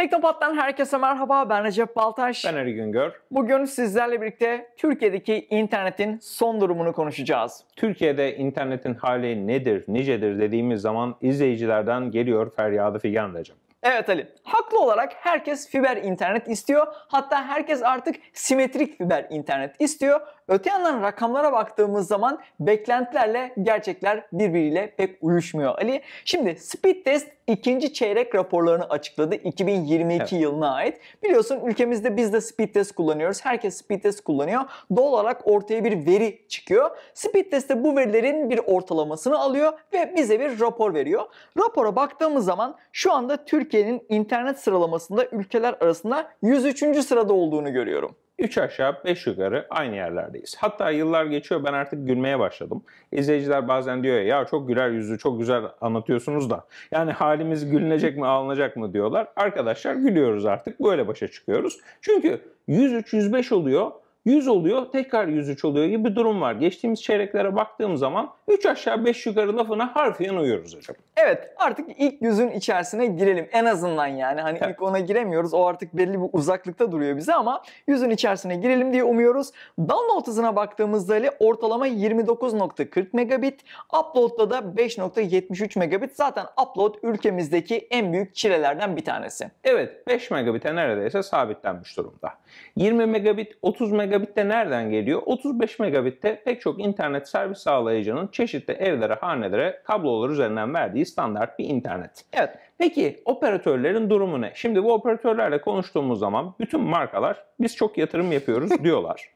Teknopat'tan herkese merhaba. Ben Recep Baltaş. Ben Ali Güngör. Bugün sizlerle birlikte Türkiye'deki internetin son durumunu konuşacağız. Türkiye'de internetin hali nedir, nicedir dediğimiz zaman izleyicilerden geliyor feryadı figan Recep. Evet Ali, haklı olarak herkes fiber internet istiyor. Hatta herkes artık simetrik fiber internet istiyor. Öte yandan rakamlara baktığımız zaman beklentilerle gerçekler birbiriyle pek uyuşmuyor Ali. Şimdi speed test ikinci çeyrek raporlarını açıkladı 2022 evet. yılına ait. Biliyorsun ülkemizde biz de speed test kullanıyoruz. Herkes speed test kullanıyor. Doğal olarak ortaya bir veri çıkıyor. Speed de bu verilerin bir ortalamasını alıyor ve bize bir rapor veriyor. Rapora baktığımız zaman şu anda Türkiye'nin internet sıralamasında ülkeler arasında 103. sırada olduğunu görüyorum. 3 aşağı 5 yukarı aynı yerlerdeyiz. Hatta yıllar geçiyor ben artık gülmeye başladım. İzleyiciler bazen diyor ya, ya çok güler yüzlü çok güzel anlatıyorsunuz da yani halimiz gülünecek mi alınacak mı diyorlar. Arkadaşlar gülüyoruz artık böyle başa çıkıyoruz. Çünkü 103-105 oluyor 100 oluyor tekrar 103 oluyor gibi bir durum var. Geçtiğimiz çeyreklere baktığım zaman 3 aşağı 5 yukarı lafına harfiyen uyuyoruz hocam. Evet artık ilk yüzün içerisine girelim en azından yani. Hani ilk ona giremiyoruz o artık belli bir uzaklıkta duruyor bize ama yüzün içerisine girelim diye umuyoruz. Download hızına baktığımızda Ali ortalama 29.40 megabit, upload'da da 5.73 megabit. Zaten upload ülkemizdeki en büyük çilelerden bir tanesi. Evet 5 megabite neredeyse sabitlenmiş durumda. 20 megabit 30 megabit de nereden geliyor? 35 megabitte pek çok internet servis sağlayıcının çeşitli evlere, hanelere kablolar üzerinden verdiği standart bir internet. Evet. Peki operatörlerin durumu ne? Şimdi bu operatörlerle konuştuğumuz zaman bütün markalar biz çok yatırım yapıyoruz diyorlar.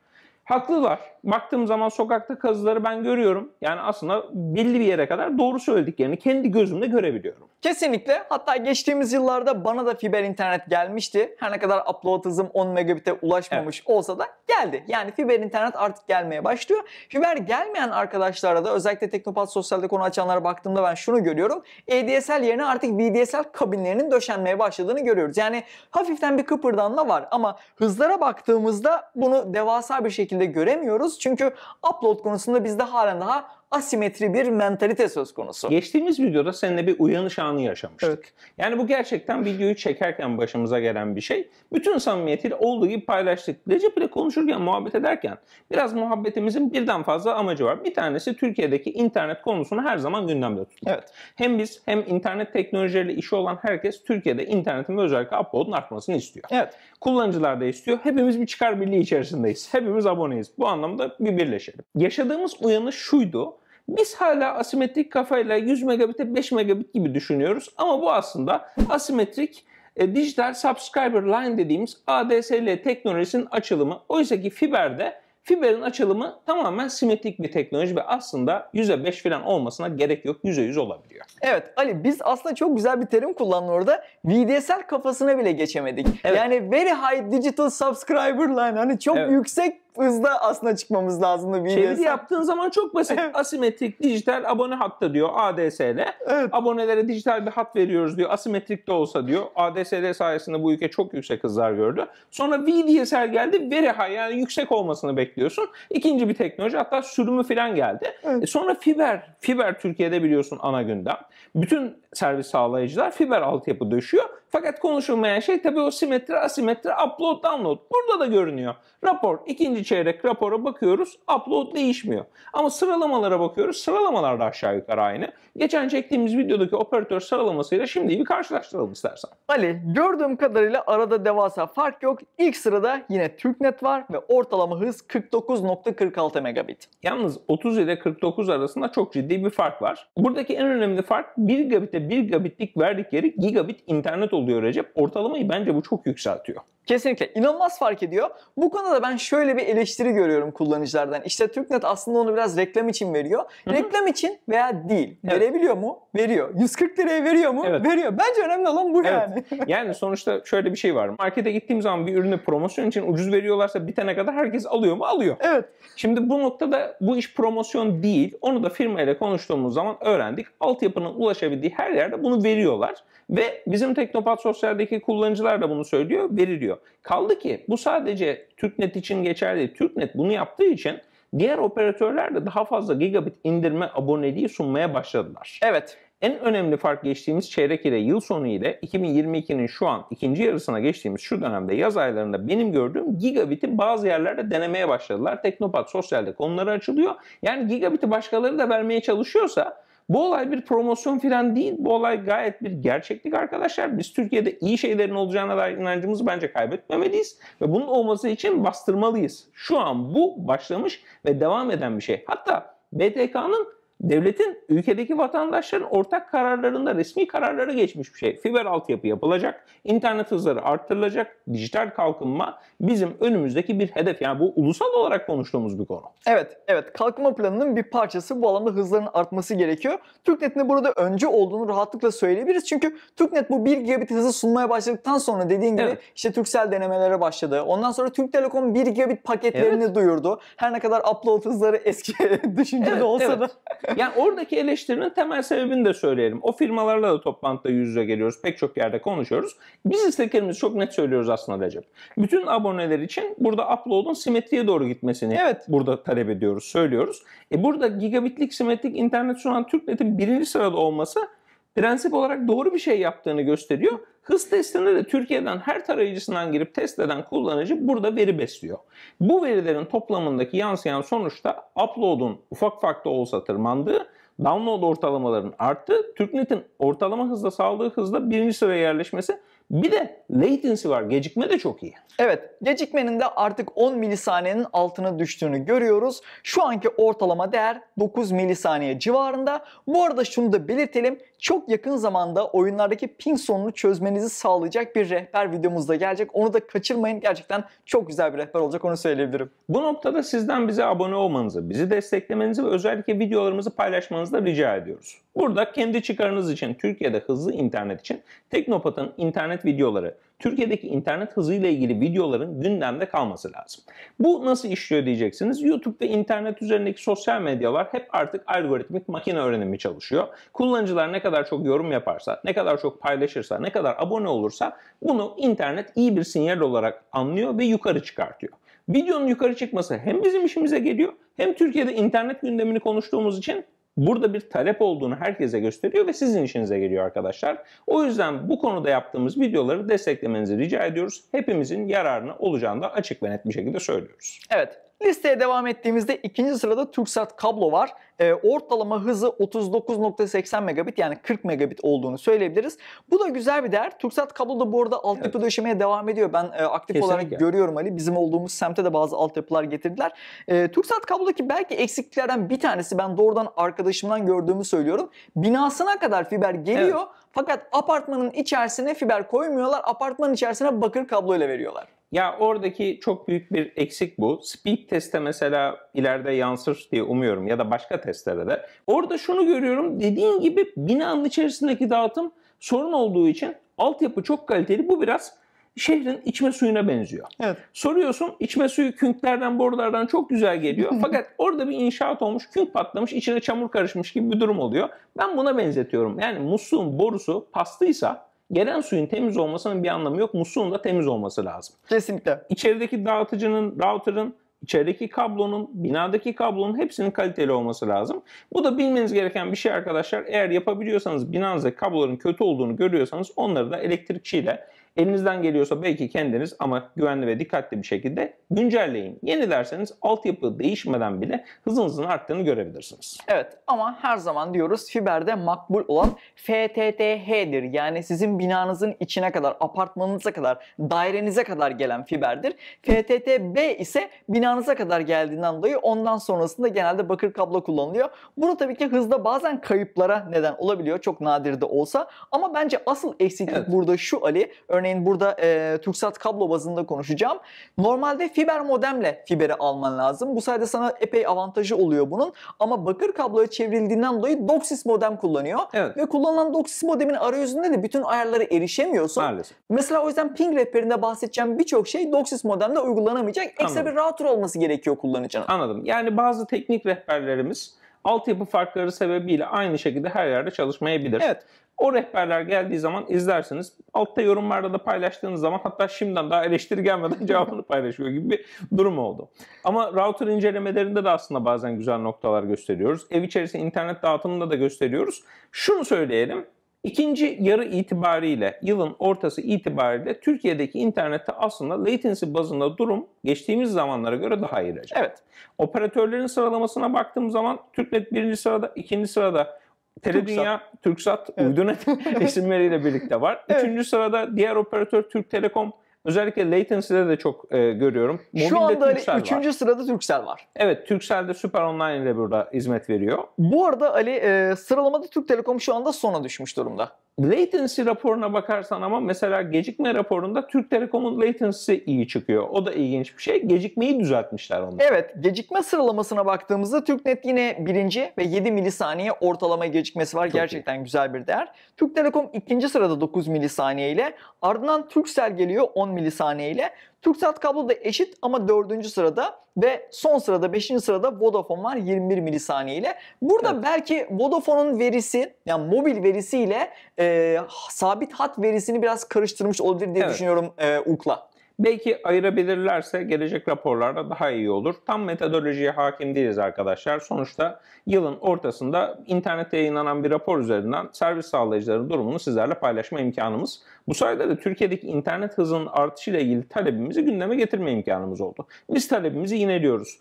Haklılar. Baktığım zaman sokakta kazıları ben görüyorum. Yani aslında belli bir yere kadar doğru söylediklerini kendi gözümle görebiliyorum. Kesinlikle. Hatta geçtiğimiz yıllarda bana da fiber internet gelmişti. Her ne kadar upload hızım 10 megabit'e ulaşmamış evet. olsa da geldi. Yani fiber internet artık gelmeye başlıyor. Fiber gelmeyen arkadaşlara da özellikle Teknopat Sosyal'de konu açanlara baktığımda ben şunu görüyorum. ADSL e yerine artık VDSL kabinlerinin döşenmeye başladığını görüyoruz. Yani hafiften bir kıpırdanma var ama hızlara baktığımızda bunu devasa bir şekilde şekilde göremiyoruz. Çünkü upload konusunda bizde halen daha asimetri bir mentalite söz konusu. Geçtiğimiz videoda seninle bir uyanış anı yaşamıştık. Evet. Yani bu gerçekten videoyu çekerken başımıza gelen bir şey. Bütün samimiyetiyle olduğu gibi paylaştık. Recep ile konuşurken, muhabbet ederken biraz muhabbetimizin birden fazla amacı var. Bir tanesi Türkiye'deki internet konusunu her zaman gündemde tutmak. Evet. Hem biz hem internet teknolojileriyle işi olan herkes Türkiye'de internetin ve özellikle upload'un artmasını istiyor. Evet. Kullanıcılar da istiyor. Hepimiz bir çıkar birliği içerisindeyiz. Hepimiz aboneyiz. Bu anlamda bir birleşelim. Yaşadığımız uyanış şuydu. Biz hala asimetrik kafayla 100 megabit'e 5 megabit gibi düşünüyoruz ama bu aslında asimetrik e, dijital subscriber line dediğimiz ADSL teknolojisinin açılımı. Oysa ki fiberde fiberin açılımı tamamen simetrik bir teknoloji ve aslında %5 falan olmasına gerek yok. %100 olabiliyor. Evet Ali biz aslında çok güzel bir terim kullandın orada. VDSL kafasına bile geçemedik. Evet. Yani very high digital subscriber line hani çok evet. yüksek hızda aslında çıkmamız lazımdı. Bir Çeviri yaptığın zaman çok basit. Evet. Asimetrik dijital abone hattı diyor ADSL. Evet. Abonelere dijital bir hat veriyoruz diyor. Asimetrik de olsa diyor. ADSL sayesinde bu ülke çok yüksek hızlar gördü. Sonra VDSL geldi. veri high yani yüksek olmasını bekliyorsun. İkinci bir teknoloji hatta sürümü falan geldi. Evet. E sonra fiber. Fiber Türkiye'de biliyorsun ana gündem. Bütün servis sağlayıcılar fiber altyapı döşüyor fakat konuşulmayan şey tabii o simetri, asimetri, upload, download. Burada da görünüyor. Rapor, ikinci çeyrek rapora bakıyoruz. Upload değişmiyor. Ama sıralamalara bakıyoruz. Sıralamalar da aşağı yukarı aynı. Geçen çektiğimiz videodaki operatör sıralamasıyla şimdi bir karşılaştıralım istersen. Ali, gördüğüm kadarıyla arada devasa fark yok. İlk sırada yine TürkNet var ve ortalama hız 49.46 megabit. Yalnız 30 ile 49 arasında çok ciddi bir fark var. Buradaki en önemli fark 1 gigabit'e 1 gigabitlik verdikleri gigabit internet olduğu oluyor Recep. Ortalamayı bence bu çok yükseltiyor. Kesinlikle inanılmaz fark ediyor. Bu konuda ben şöyle bir eleştiri görüyorum kullanıcılardan. İşte TürkNet aslında onu biraz reklam için veriyor. Hı-hı. Reklam için veya değil. Evet. Verebiliyor mu? Veriyor. 140 liraya veriyor mu? Evet. Veriyor. Bence önemli olan bu evet. yani. yani sonuçta şöyle bir şey var. Markete gittiğim zaman bir ürünü promosyon için ucuz veriyorlarsa bitene kadar herkes alıyor mu? Alıyor. Evet. Şimdi bu noktada bu iş promosyon değil. Onu da firmayla konuştuğumuz zaman öğrendik. Altyapının ulaşabildiği her yerde bunu veriyorlar. Ve bizim Teknopat Sosyal'deki kullanıcılar da bunu söylüyor. Veriliyor yapıyor. Kaldı ki bu sadece TürkNet için geçerli değil. TürkNet bunu yaptığı için diğer operatörler de daha fazla gigabit indirme aboneliği sunmaya başladılar. Evet. En önemli fark geçtiğimiz çeyrek ile yıl sonu ile 2022'nin şu an ikinci yarısına geçtiğimiz şu dönemde yaz aylarında benim gördüğüm gigabiti bazı yerlerde denemeye başladılar. Teknopark sosyalde konuları açılıyor. Yani gigabiti başkaları da vermeye çalışıyorsa bu olay bir promosyon falan değil. Bu olay gayet bir gerçeklik arkadaşlar. Biz Türkiye'de iyi şeylerin olacağına dair inancımızı bence kaybetmemeliyiz. Ve bunun olması için bastırmalıyız. Şu an bu başlamış ve devam eden bir şey. Hatta BTK'nın devletin ülkedeki vatandaşların ortak kararlarında resmi kararları geçmiş bir şey. Fiber altyapı yapılacak, internet hızları arttırılacak, dijital kalkınma bizim önümüzdeki bir hedef. Yani bu ulusal olarak konuştuğumuz bir konu. Evet, evet. Kalkınma planının bir parçası bu alanda hızların artması gerekiyor. TürkNet'in burada önce olduğunu rahatlıkla söyleyebiliriz. Çünkü TürkNet bu 1 gigabit hızı sunmaya başladıktan sonra dediğin gibi evet. işte Türksel denemelere başladı. Ondan sonra Türk Telekom 1 gigabit paketlerini evet. duyurdu. Her ne kadar upload hızları eski düşüncede evet, olsa evet. da yani oradaki eleştirinin temel sebebini de söyleyelim. O firmalarla da toplantıda yüz yüze geliyoruz. Pek çok yerde konuşuyoruz. Biz istediklerimizi çok net söylüyoruz aslında Recep. Bütün aboneler için burada upload'un simetriye doğru gitmesini evet. burada talep ediyoruz, söylüyoruz. E burada gigabitlik simetrik internet sunan TürkNet'in birinci sırada olması prensip olarak doğru bir şey yaptığını gösteriyor. Hız testinde de Türkiye'den her tarayıcısından girip test eden kullanıcı burada veri besliyor. Bu verilerin toplamındaki yansıyan sonuçta upload'un ufak farklı olsa tırmandığı, download ortalamaların arttı, TürkNet'in ortalama hızla sağladığı hızla birinci sıraya yerleşmesi bir de latency var. Gecikme de çok iyi. Evet. Gecikmenin de artık 10 milisaniyenin altına düştüğünü görüyoruz. Şu anki ortalama değer 9 milisaniye civarında. Bu arada şunu da belirtelim çok yakın zamanda oyunlardaki ping sorununu çözmenizi sağlayacak bir rehber videomuzda gelecek. Onu da kaçırmayın. Gerçekten çok güzel bir rehber olacak onu söyleyebilirim. Bu noktada sizden bize abone olmanızı, bizi desteklemenizi ve özellikle videolarımızı paylaşmanızı da rica ediyoruz. Burada kendi çıkarınız için Türkiye'de hızlı internet için Teknopat'ın internet videoları Türkiye'deki internet hızıyla ilgili videoların gündemde kalması lazım. Bu nasıl işliyor diyeceksiniz. YouTube ve internet üzerindeki sosyal medyalar hep artık algoritmik makine öğrenimi çalışıyor. Kullanıcılar ne kadar çok yorum yaparsa, ne kadar çok paylaşırsa, ne kadar abone olursa bunu internet iyi bir sinyal olarak anlıyor ve yukarı çıkartıyor. Videonun yukarı çıkması hem bizim işimize geliyor hem Türkiye'de internet gündemini konuştuğumuz için burada bir talep olduğunu herkese gösteriyor ve sizin işinize geliyor arkadaşlar. O yüzden bu konuda yaptığımız videoları desteklemenizi rica ediyoruz. Hepimizin yararına olacağını da açık ve net bir şekilde söylüyoruz. Evet. Listeye devam ettiğimizde ikinci sırada TürkSat kablo var. E, ortalama hızı 39.80 megabit yani 40 megabit olduğunu söyleyebiliriz. Bu da güzel bir değer. TürkSat kablo da bu arada altyapı evet. döşemeye devam ediyor. Ben e, aktif Kesinlikle. olarak görüyorum Ali. Bizim olduğumuz semte de bazı altyapılar getirdiler. E, TürkSat kablodaki belki eksikliklerden bir tanesi ben doğrudan arkadaşımdan gördüğümü söylüyorum. Binasına kadar fiber geliyor. Evet. Fakat apartmanın içerisine fiber koymuyorlar. Apartmanın içerisine bakır kabloyla veriyorlar. Ya oradaki çok büyük bir eksik bu. Speed teste mesela ileride yansır diye umuyorum ya da başka testlere de. Orada şunu görüyorum dediğin gibi binanın içerisindeki dağıtım sorun olduğu için altyapı çok kaliteli. Bu biraz şehrin içme suyuna benziyor. Evet. Soruyorsun içme suyu künklerden borulardan çok güzel geliyor. Fakat orada bir inşaat olmuş künk patlamış içine çamur karışmış gibi bir durum oluyor. Ben buna benzetiyorum. Yani musluğun borusu pastıysa gelen suyun temiz olmasının bir anlamı yok. Musluğun da temiz olması lazım. Kesinlikle. İçerideki dağıtıcının, router'ın içerideki kablonun, binadaki kablonun hepsinin kaliteli olması lazım. Bu da bilmeniz gereken bir şey arkadaşlar. Eğer yapabiliyorsanız binanızda kabloların kötü olduğunu görüyorsanız onları da elektrikçiyle Elinizden geliyorsa belki kendiniz ama güvenli ve dikkatli bir şekilde güncelleyin. Yenilerseniz altyapı değişmeden bile hızınızın arttığını görebilirsiniz. Evet ama her zaman diyoruz fiberde makbul olan FTTH'dir. Yani sizin binanızın içine kadar, apartmanınıza kadar, dairenize kadar gelen fiberdir. FTTB ise binanıza kadar geldiğinden dolayı ondan sonrasında genelde bakır kablo kullanılıyor. Bunu tabii ki hızda bazen kayıplara neden olabiliyor. Çok nadir de olsa. Ama bence asıl eksiklik evet. burada şu Ali. Örneğin Örneğin burada e, TürkSat kablo bazında konuşacağım. Normalde fiber modemle fiberi alman lazım. Bu sayede sana epey avantajı oluyor bunun. Ama bakır kabloya çevrildiğinden dolayı DOCSIS modem kullanıyor. Evet. Ve kullanılan DOCSIS modemin arayüzünde de bütün ayarlara erişemiyorsun. Maalesef. Mesela o yüzden ping rehberinde bahsedeceğim birçok şey DOCSIS modemde uygulanamayacak. Ekstra Anladım. bir router olması gerekiyor kullanıcının. Anladım. Yani bazı teknik rehberlerimiz altyapı farkları sebebiyle aynı şekilde her yerde çalışmayabilir. Evet. O rehberler geldiği zaman izlersiniz. Altta yorumlarda da paylaştığınız zaman hatta şimdiden daha eleştiri gelmeden cevabını paylaşıyor gibi bir durum oldu. Ama router incelemelerinde de aslında bazen güzel noktalar gösteriyoruz. Ev içerisinde internet dağıtımında da gösteriyoruz. Şunu söyleyelim. İkinci yarı itibariyle, yılın ortası itibariyle Türkiye'deki internette aslında latency bazında durum geçtiğimiz zamanlara göre daha iyi. Evet, operatörlerin sıralamasına baktığım zaman TürkNet birinci sırada, ikinci sırada Teledünya, Türksat, Türksat evet. Uydunet isimleriyle birlikte var. Evet. Üçüncü sırada diğer operatör Türk Telekom. Özellikle latency'de de çok e, görüyorum. Mobilde Şu anda hani Türksel Ali, üçüncü var. sırada Türksel var. Evet Türksel de Süper Online ile burada hizmet veriyor. Bu arada Ali e, sıralamada Türk Telekom şu anda sona düşmüş durumda. Latency raporuna bakarsan ama mesela gecikme raporunda Türk Telekom'un latency iyi çıkıyor. O da ilginç bir şey. Gecikmeyi düzeltmişler onu. Evet. Gecikme sıralamasına baktığımızda TürkNet yine birinci ve 7 milisaniye ortalama gecikmesi var. Çok Gerçekten iyi. güzel bir değer. Türk Telekom ikinci sırada 9 milisaniye ile. Ardından Turkcell geliyor 10 milisaniye ile. Turksat kablo da eşit ama dördüncü sırada ve son sırada beşinci sırada Vodafone var 21 milisaniye ile. Burada evet. belki Vodafone'un verisi yani mobil verisiyle e, e, sabit hat verisini biraz karıştırmış olabilir diye evet. düşünüyorum e, UK'la. Belki ayırabilirlerse gelecek raporlarda daha iyi olur. Tam metodolojiye hakim değiliz arkadaşlar. Sonuçta yılın ortasında internette yayınlanan bir rapor üzerinden servis sağlayıcıların durumunu sizlerle paylaşma imkanımız. Bu sayede de Türkiye'deki internet hızının artışıyla ilgili talebimizi gündeme getirme imkanımız oldu. Biz talebimizi yineliyoruz.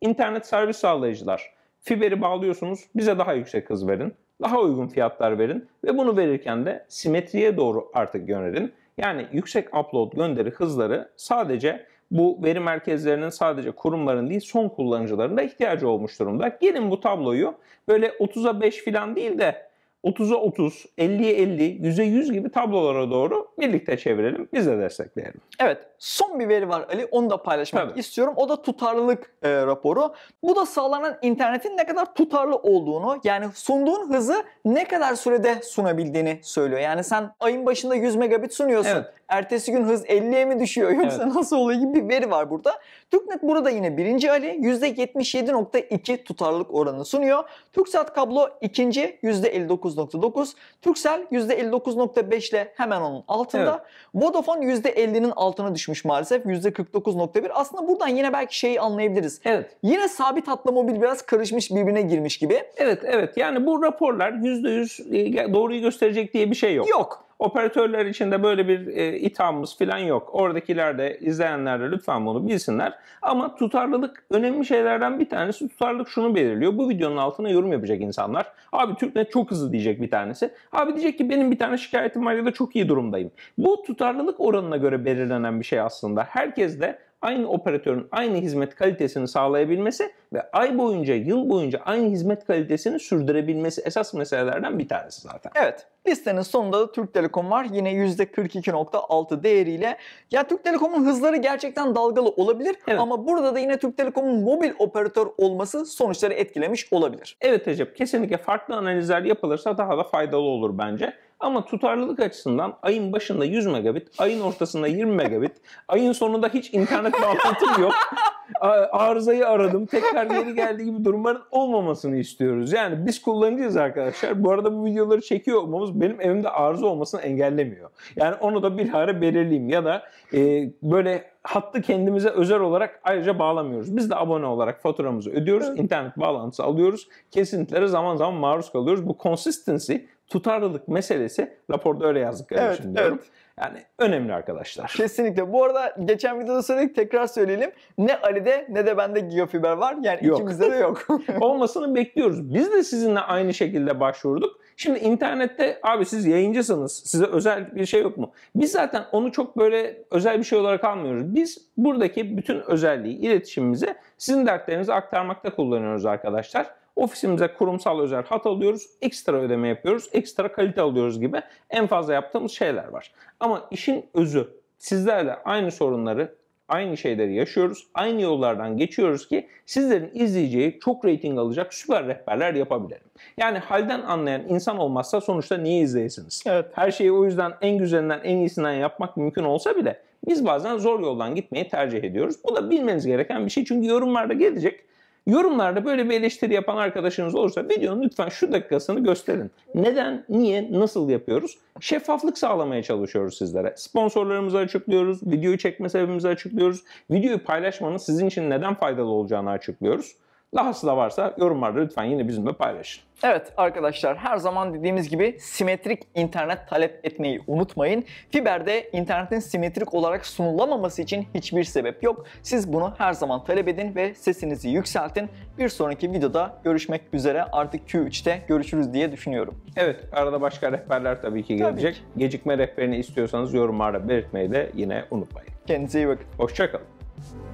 İnternet servis sağlayıcılar, fiberi bağlıyorsunuz bize daha yüksek hız verin daha uygun fiyatlar verin ve bunu verirken de simetriye doğru artık yönelin. Yani yüksek upload gönderi hızları sadece bu veri merkezlerinin sadece kurumların değil son kullanıcıların da ihtiyacı olmuş durumda. Gelin bu tabloyu böyle 30'a 5 falan değil de 30'a 30, 50'ye 50, 100'e 100 gibi tablolara doğru birlikte çevirelim. Biz de destekleyelim. Evet. Son bir veri var Ali. Onu da paylaşmak Tabii. istiyorum. O da tutarlılık e, raporu. Bu da sağlanan internetin ne kadar tutarlı olduğunu yani sunduğun hızı ne kadar sürede sunabildiğini söylüyor. Yani sen ayın başında 100 megabit sunuyorsun. Evet. Ertesi gün hız 50'ye mi düşüyor yoksa evet. nasıl oluyor gibi bir veri var burada. TürkNet burada yine birinci Ali %77.2 tutarlılık oranı sunuyor. TürkSat kablo ikinci %59 %59.9. Turkcell %59.5 ile hemen onun altında. Evet. Vodafone %50'nin altına düşmüş maalesef. %49.1. Aslında buradan yine belki şeyi anlayabiliriz. Evet. Yine sabit hatla mobil biraz karışmış birbirine girmiş gibi. Evet evet. Yani bu raporlar %100 e, doğruyu gösterecek diye bir şey yok. Yok. Operatörler için de böyle bir e, ithamımız falan yok. Oradakiler de izleyenler de lütfen bunu bilsinler. Ama tutarlılık önemli şeylerden bir tanesi. Tutarlılık şunu belirliyor. Bu videonun altına yorum yapacak insanlar. Abi TürkNet çok hızlı diyecek bir tanesi. Abi diyecek ki benim bir tane şikayetim var ya da çok iyi durumdayım. Bu tutarlılık oranına göre belirlenen bir şey aslında. Herkes de aynı operatörün aynı hizmet kalitesini sağlayabilmesi ve ay boyunca, yıl boyunca aynı hizmet kalitesini sürdürebilmesi esas meselelerden bir tanesi zaten. Evet. Listenin sonunda da Türk Telekom var. Yine %42.6 değeriyle. Ya Türk Telekom'un hızları gerçekten dalgalı olabilir evet. ama burada da yine Türk Telekom'un mobil operatör olması sonuçları etkilemiş olabilir. Evet Recep, kesinlikle farklı analizler yapılırsa daha da faydalı olur bence. Ama tutarlılık açısından ayın başında 100 megabit, ayın ortasında 20 megabit, ayın sonunda hiç internet bağlantım yok. Arızayı aradım, tekrar geri geldi gibi durumların olmamasını istiyoruz. Yani biz kullanacağız arkadaşlar. Bu arada bu videoları çekiyor olmamız benim evimde arıza olmasını engellemiyor. Yani onu da bilhare belirleyeyim ya da e, böyle hattı kendimize özel olarak ayrıca bağlamıyoruz. Biz de abone olarak faturamızı ödüyoruz, internet bağlantısı alıyoruz. Kesintilere zaman zaman maruz kalıyoruz. Bu consistency tutarlılık meselesi raporda öyle yazdık kardeşim evet, diyorum. Evet. Yani önemli arkadaşlar. Kesinlikle. Bu arada geçen videoda söyledik tekrar söyleyelim. Ne Ali'de ne de bende gigafiber var. Yani yok. ikimizde de yok. Olmasını bekliyoruz. Biz de sizinle aynı şekilde başvurduk. Şimdi internette abi siz yayıncısınız. Size özel bir şey yok mu? Biz zaten onu çok böyle özel bir şey olarak almıyoruz. Biz buradaki bütün özelliği, iletişimimize sizin dertlerinizi aktarmakta kullanıyoruz arkadaşlar ofisimize kurumsal özel hat alıyoruz, ekstra ödeme yapıyoruz, ekstra kalite alıyoruz gibi en fazla yaptığımız şeyler var. Ama işin özü sizlerle aynı sorunları aynı şeyleri yaşıyoruz. Aynı yollardan geçiyoruz ki sizlerin izleyeceği çok reyting alacak süper rehberler yapabilirim. Yani halden anlayan insan olmazsa sonuçta niye izleyesiniz? Evet. Her şeyi o yüzden en güzelinden en iyisinden yapmak mümkün olsa bile biz bazen zor yoldan gitmeyi tercih ediyoruz. Bu da bilmeniz gereken bir şey çünkü yorumlarda gelecek. Yorumlarda böyle bir eleştiri yapan arkadaşınız olursa videonun lütfen şu dakikasını gösterin. Neden, niye, nasıl yapıyoruz? Şeffaflık sağlamaya çalışıyoruz sizlere. Sponsorlarımızı açıklıyoruz, videoyu çekme sebebimizi açıklıyoruz, videoyu paylaşmanın sizin için neden faydalı olacağını açıklıyoruz. Lahası da varsa yorumlarda lütfen yine bizimle paylaşın. Evet arkadaşlar her zaman dediğimiz gibi simetrik internet talep etmeyi unutmayın. Fiberde internetin simetrik olarak sunulamaması için hiçbir sebep yok. Siz bunu her zaman talep edin ve sesinizi yükseltin. Bir sonraki videoda görüşmek üzere artık Q3'te görüşürüz diye düşünüyorum. Evet arada başka rehberler tabii ki gelecek. Tabii ki. Gecikme rehberini istiyorsanız yorumlarda belirtmeyi de yine unutmayın. Kendinize iyi bakın. Hoşçakalın.